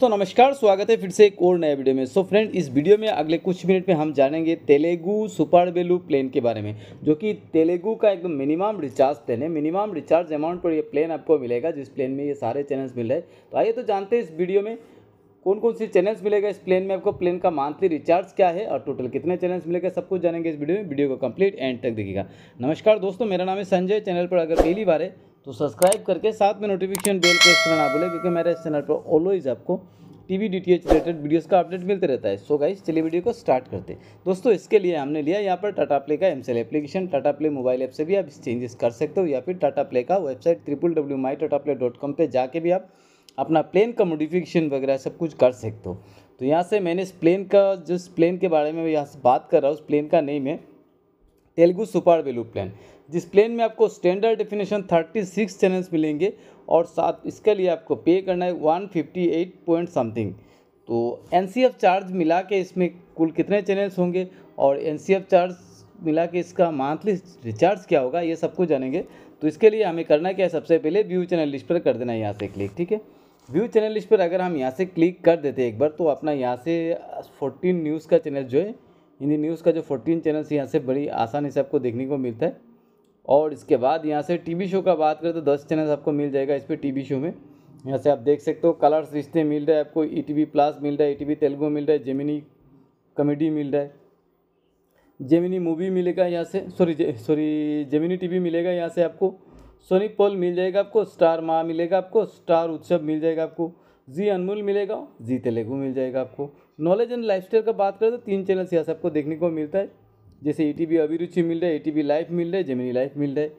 तो नमस्कार स्वागत है फिर से एक और नया वीडियो में सो so फ्रेंड इस वीडियो में अगले कुछ मिनट में हम जानेंगे तेलुगु सुपर वेलू प्लेन के बारे में जो कि तेलुगु का एकदम मिनिमम रिचार्ज प्लेन है मिनिमम रिचार्ज अमाउंट पर ये प्लेन आपको मिलेगा जिस प्लेन में ये सारे चैनल्स मिल रहे तो आइए तो जानते हैं इस वीडियो में कौन कौन से चैनल्स मिलेगा इस प्लेन में आपको प्लेन का मंथली रिचार्ज क्या है और टोटल कितने चैनल्स मिलेगा सब कुछ जानेंगे इस वीडियो में वीडियो को कंप्लीट एंड तक देखिएगा नमस्कार दोस्तों मेरा नाम है संजय चैनल पर अगर पहली बार है तो सब्सक्राइब करके साथ में नोटिफिकेशन बेल प्रेस करना ना क्योंकि मेरे इस चैनल पर ऑलवेज आपको टीवी डी रिलेटेड वीडियोस का अपडेट मिलते रहता है सो so गाइस चलिए वीडियो को स्टार्ट करते हैं दोस्तों इसके लिए हमने लिया यहाँ पर टाटा प्ले का एमसेल application Tata Play mobile app से भी आप चेंजेस कर सकते हो या फिर टाटा प्ले का website triple W my Tata Play dot com पर जाके भी आप अपना प्लेन का मोडिफिकेशन वगैरह सब कुछ कर सकते हो तो यहाँ से मैंने इस प्लेन का जिस प्लेन के बारे में यहाँ से बात कर रहा हूँ उस प्लेन का नेम है तेलुगु सुपर वेलू प्लान जिस प्लान में आपको स्टैंडर्ड डेफिनेशन 36 चैनल्स मिलेंगे और साथ इसके लिए आपको पे करना है 158 पॉइंट समथिंग तो एन चार्ज मिला के इसमें कुल कितने चैनल्स होंगे और एन चार्ज मिला के इसका मंथली रिचार्ज क्या होगा ये सब कुछ जानेंगे तो इसके लिए हमें करना क्या है सबसे पहले व्यू चैनल लिस्ट पर कर देना है यहाँ से क्लिक ठीक है व्यू चैनल लिस्ट पर अगर हम यहाँ से क्लिक कर देते एक बार तो अपना यहाँ से फोर्टीन न्यूज़ का चैनल जो है हिंदी न्यूज़ का जो फोर्टीन चैनल्स यहाँ से बड़ी आसानी से आपको देखने को मिलता है और इसके बाद यहाँ से टीवी शो का बात करें तो दस चैनल आपको मिल जाएगा इस पर टी शो में यहाँ से आप देख सकते हो कलर्स रिश्ते मिल रहे हैं आपको ई टी प्लस मिल रहा है ई टी तेलुगु मिल रहा है जेमिनी कॉमेडी मिल रहा है जेमिनी मूवी मिलेगा यहाँ से सॉरी सॉरी जेमिनी टीवी मिलेगा यहाँ से आपको सोनी पोल मिल जाएगा आपको स्टार माँ मिलेगा आपको स्टार उत्सव मिल जाएगा आपको जी अनमोल मिलेगा जी तेलुगु मिल जाएगा आपको नॉलेज एंड स्टाइल का बात करें तो तीन चैनल्स यहाँ से आपको देखने को मिलता है जैसे ई टी बी अभिरुचि मिल रहा है ई टी बी लाइफ मिल रहा है जेमिनी लाइफ मिल रहा है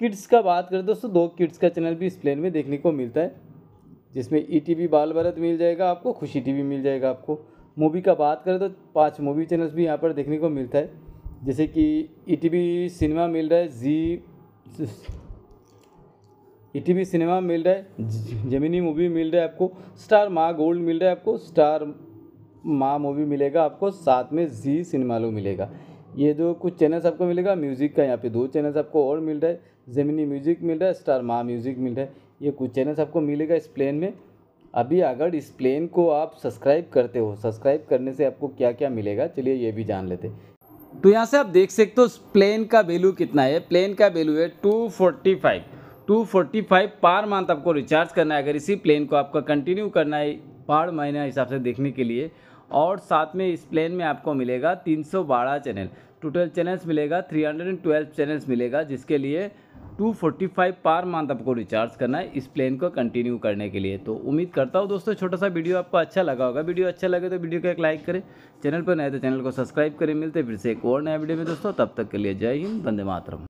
किड्स का बात करें दोस्तों दो किड्स का चैनल भी इस प्लेन में देखने को मिलता है जिसमें ई टी बी बाल भारत मिल जाएगा आपको खुशी टी वी मिल जाएगा आपको मूवी का बात करें तो पाँच मूवी चैनल्स भी यहाँ पर देखने को मिलता है जैसे कि ई टी बी सिनेमा मिल रहा है जी ई टी वी सिनेमा मिल रहा है जेमिनी मूवी मिल रहा है आपको स्टार माँ गोल्ड मिल रहा है आपको स्टार माँ मूवी मिलेगा आपको साथ में जी सिनेमा लो मिलेगा ये दो कुछ चैनल्स आपको मिलेगा म्यूज़िक का यहाँ पे दो चैनल्स आपको और मिल रहा है जेमिनी म्यूज़िक मिल रहा है स्टार माँ म्यूज़िक मिल रहा है ये कुछ चैनल्स आपको मिलेगा इस प्लेन में अभी अगर इस प्लेन को आप सब्सक्राइब करते हो सब्सक्राइब करने से आपको क्या क्या मिलेगा चलिए ये भी जान लेते तो यहाँ से आप देख सकते हो प्लेन का वैल्यू कितना है प्लेन का वैल्यू है to forty five 245 per month आपको रिचार्ज करना है अगर इसी प्लान को आपका कंटिन्यू करना है पर महीना हिसाब से देखने के लिए और साथ में इस प्लान में आपको मिलेगा 312 चैनल टोटल चैनल्स मिलेगा 312 चैनल्स मिलेगा जिसके लिए 245 पर मंथ आपको रिचार्ज करना है इस प्लान को कंटिन्यू करने के लिए तो उम्मीद करता हूँ दोस्तों छोटा सा वीडियो आपको अच्छा लगा होगा वीडियो अच्छा लगे तो वीडियो को एक लाइक करें चैनल पर नए तो चैनल को सब्सक्राइब करें मिलते फिर से एक और नया वीडियो में दोस्तों तब तक के लिए जय हिंद बंदे मातरम